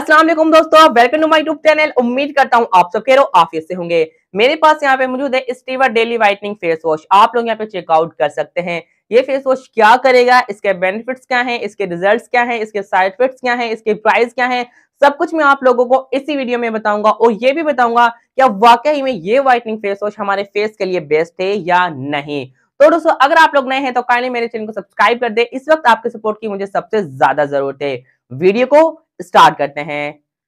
अस्सलाम वालेकुम दोस्तों welcome to my YouTube channel उम्मीद करता हूं आप सब खेरो आफियत से होंगे मेरे पास यहां पे मौजूद है स्टीवर डेली वाइटनिंग फेस वॉश आप लोग यहां पे चेकआउट कर सकते हैं ये फेस वॉश क्या करेगा इसके बेनिफिट्स क्या हैं इसके रिजल्ट्स क्या हैं इसके साइड इफेक्ट्स क्या हैं इसके प्राइस क्या हैं सब कुछ मैं आप लोगों को इसी वीडियो में बताऊंगा और ये भी बताऊंगा कि वाकई में ये व्हाइटनिंग फेस वॉश हमारे फेस के लिए बेस्ट है या नहीं तो दोस्तों अगर आप लोग नए हैं तो काइंडली मेरे चैनल को सब्सक्राइब कर दे इस वक्त आपके सपोर्ट की मुझे सबसे ज्यादा जरूरत है वीडियो को स्टार्ट करते हैं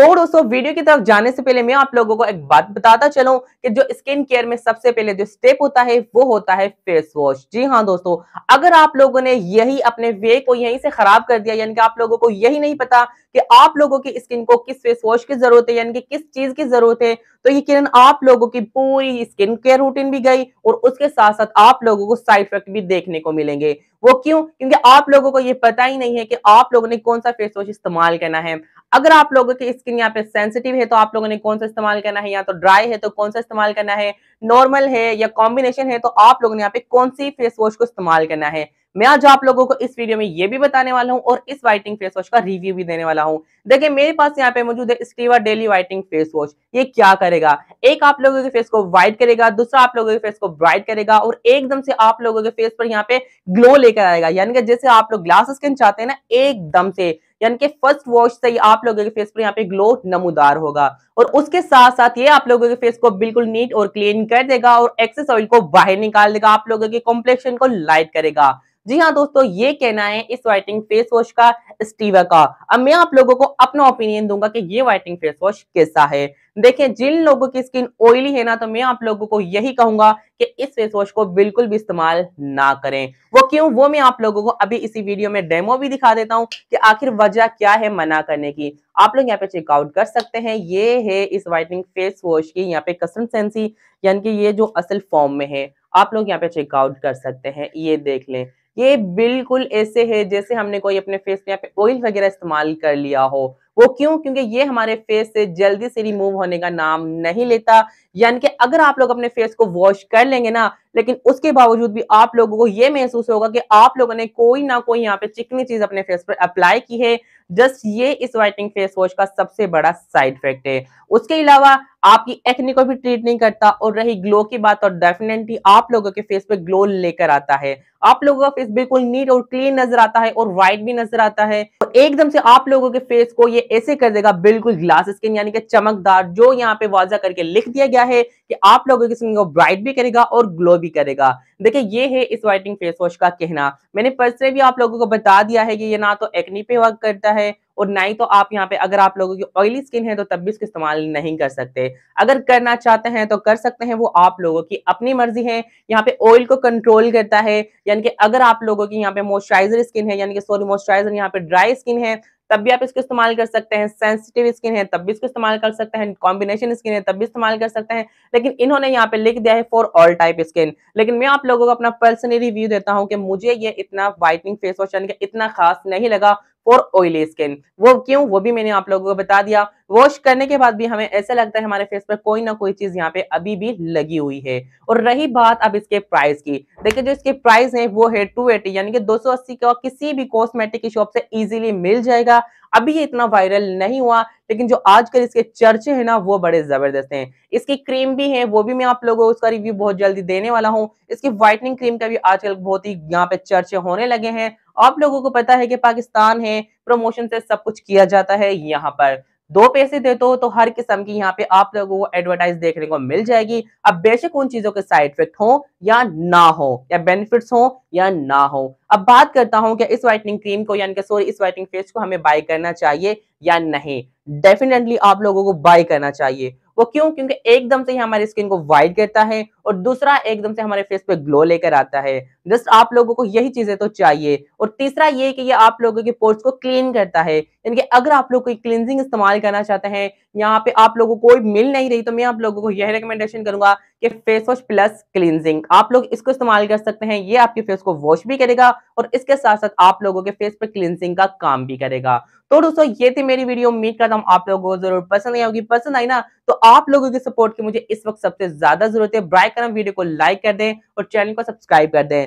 तो दोस्तों वीडियो की तरफ जाने से पहले मैं आप लोगों को एक बात बताता चलूं कि जो स्किन केयर में सबसे पहले जो स्टेप होता है वो होता है फेस वॉश जी हाँ दोस्तों अगर आप लोगों ने यही अपने वे को यहीं से खराब कर दिया यानी कि आप लोगों को यही नहीं पता कि आप लोगों की स्किन को किस फेस वॉश की जरूरत है यानी कि किस चीज की जरूरत है तो ये किरण आप लोगों की पूरी स्किन केयर रूटीन भी गई और उसके साथ साथ आप लोगों को साइड इफेक्ट भी देखने को मिलेंगे वो क्यों क्योंकि आप लोगों को ये पता ही नहीं है कि आप लोगों ने कौन सा फेस वॉश इस्तेमाल करना है अगर आप लोगों की स्किन यहाँ पे सेंसिटिव है तो आप लोगों ने कौन सा इस्तेमाल करना है या तो ड्राई है तो कौन सा इस्तेमाल करना है नॉर्मल है या कॉम्बिनेशन है तो आप लोगों ने यहाँ पे कौन सी फेस वॉश को इस्तेमाल करना है मैं आज आप लोगों को इस वीडियो में ये भी बताने वाला हूँ और इस व्हाइटिंग फेस वॉश का रिव्यू भी देने वाला हूँ देखिए मेरे पास यहाँ पे मौजूद है स्टीवर डेली व्हाइटिंग फेस वॉश ये क्या करेगा एक आप लोगों के फेस को व्हाइट करेगा दूसरा आप लोगों के फेस को ब्राइट करेगा और एकदम से आप लोगों के फेस पर यहाँ पे ग्लो लेकर आएगा यानी कि जैसे आप लोग ग्लास स्किन चाहते हैं ना एकदम से यानी कि फर्स्ट वॉश से ही आप लोगों के फेस पर यहाँ पे ग्लो नमोदार होगा और उसके साथ साथ ये आप लोगों के फेस को बिल्कुल नीट और क्लीन कर देगा और एक्सेस ऑयल को बाहर निकाल देगा आप लोगों के कॉम्प्लेक्शन को लाइट करेगा जी हाँ दोस्तों ये कहना है इस वाइटिंग फेस वॉश का स्टीवा का अब मैं आप लोगों को अपना ओपिनियन दूंगा कि ये वाइटिंग फेस वॉश कैसा है देखें जिन लोगों की स्किन ऑयली है ना तो मैं आप लोगों को यही कहूंगा कि इस फेस वॉश को बिल्कुल भी इस्तेमाल ना करें वो क्यों वो मैं आप लोगों को अभी इसी वीडियो में डेमो भी दिखा देता हूं कि आखिर वजह क्या है मना करने की आप लोग यहाँ पे चेकआउट कर सकते हैं ये है इस वाइटनिंग फेस वॉश की यहाँ पे कसम सेंसी यानी कि ये जो असल फॉर्म में है आप लोग यहाँ पे चेकआउट कर सकते हैं ये देख लें ये बिल्कुल ऐसे है जैसे हमने कोई अपने फेस पे यहाँ पे ऑयल वगैरह इस्तेमाल कर लिया हो वो क्यों क्योंकि ये हमारे फेस से जल्दी से रिमूव होने का नाम नहीं लेता यानी कि अगर आप लोग अपने फेस को वॉश कर लेंगे ना लेकिन उसके बावजूद भी आप लोगों को ये महसूस होगा कि आप लोगों ने कोई ना कोई यहाँ पे चिकनी चीज अपने फेस पर अप्लाई की है जस्ट ये इस वाइटनिंग फेस वॉश का सबसे बड़ा साइड इफेक्ट है उसके अलावा आपकी एक्ने को भी ट्रीट नहीं करता और रही ग्लो की बात और डेफिनेटली आप लोगों के फेस पे ग्लो लेकर आता है आप लोगों का फेस बिल्कुल नीट और क्लीन नजर आता है और वाइट भी नजर आता है और एकदम से आप लोगों के फेस को ये ऐसे कर देगा बिल्कुल ग्लास स्किन यानी कि चमकदार जो यहाँ पे वाजा करके लिख दिया गया है कि आप लोगों की स्किन को ब्राइट भी करेगा और ग्लो भी करेगा देखिए ये है इस व्हाइटिंग फेस वॉश का कहना मैंने पर्सनली भी आप लोगों को बता दिया है कि ये ना तो एक्नी पे वर्क करता है और ना ही तो आप यहाँ पे अगर आप लोगों की ऑयली स्किन है तो तब भी इसका इस्तेमाल नहीं कर सकते अगर करना चाहते हैं तो कर सकते हैं वो आप लोगों की अपनी मर्जी है यहाँ पे ऑयल को कंट्रोल करता है यानी कि अगर आप लोगों की यहाँ पे मॉइस्चराइजर स्किन है यानी कि सॉरी मॉइस्चराइजर यहाँ पे ड्राई स्किन है तब भी आप इसको इस्तेमाल कर सकते हैं सेंसिटिव स्किन है तब भी इसको इस्तेमाल कर सकते हैं कॉम्बिनेशन स्किन है तब भी इस्तेमाल कर सकते हैं लेकिन इन्होंने यहाँ पे लिख दिया है फॉर ऑल टाइप स्किन लेकिन मैं आप लोगों को अपना पर्सनली रिव्यू देता हूँ कि मुझे ये इतना वाइटनिंग फेस वॉश यानी कि इतना खास नहीं लगा फॉर ऑयली स्किन वो क्यों वो भी मैंने आप लोगों को बता दिया वॉश करने के बाद भी हमें ऐसा लगता है हमारे फेस पर कोई ना कोई चीज यहाँ पे अभी भी लगी हुई है और रही बात अब इसके प्राइस की देखिए जो इसके प्राइस है वो है टू यानी कि 280 का किसी भी कॉस्मेटिक की शॉप से इजीली मिल जाएगा अभी ये इतना वायरल नहीं हुआ लेकिन जो आजकल इसके चर्चे हैं ना वो बड़े जबरदस्त हैं इसकी क्रीम भी है वो भी मैं आप लोगों को उसका रिव्यू बहुत जल्दी देने वाला हूँ इसकी व्हाइटनिंग क्रीम का भी आजकल बहुत ही यहाँ पे चर्चे होने लगे हैं आप लोगों को पता है कि पाकिस्तान है प्रमोशन से सब कुछ किया जाता है यहाँ पर दो पैसे दे दो तो हर किस्म की यहाँ पे आप लोगों को एडवर्टाइज देखने को मिल जाएगी अब बेशक उन चीजों के साइड इफेक्ट हो या ना हो या बेनिफिट्स हो या ना हो अब बात करता हूं कि इस व्हाइटनिंग क्रीम को यानी कि सॉरी इस व्हाइटनिंग फेस को हमें बाय करना चाहिए या नहीं डेफिनेटली आप लोगों को बाय करना चाहिए वो क्यों क्योंकि एकदम से ही हमारी स्किन को व्हाइट करता है और दूसरा एकदम से हमारे फेस पे ग्लो लेकर आता है जस्ट आप लोगों को यही चीजें तो चाहिए और तीसरा ये कि ये आप लोगों के पोर्ट्स को क्लीन करता है यानी कि अगर आप लोग कोई क्लिनजिंग इस्तेमाल करना चाहते हैं यहाँ पे आप लोगों को कोई मिल नहीं रही तो मैं आप लोगों को यह रिकमेंडेशन करूंगा कि फेस वॉश प्लस क्लिनजिंग आप लोग इसको इस्तेमाल कर सकते हैं ये आपके फेस को वॉश भी करेगा और इसके साथ साथ आप लोगों के फेस पर क्लिनजिंग का काम भी करेगा तो दोस्तों ये थी मेरी वीडियो उम्मीद करता हूँ आप लोगों को जरूर पसंद आई होगी पसंद आई ना तो आप लोगों की सपोर्ट की मुझे इस वक्त सबसे ज्यादा जरूरत है ब्राइक करम वीडियो को लाइक कर दें और चैनल को सब्सक्राइब कर दें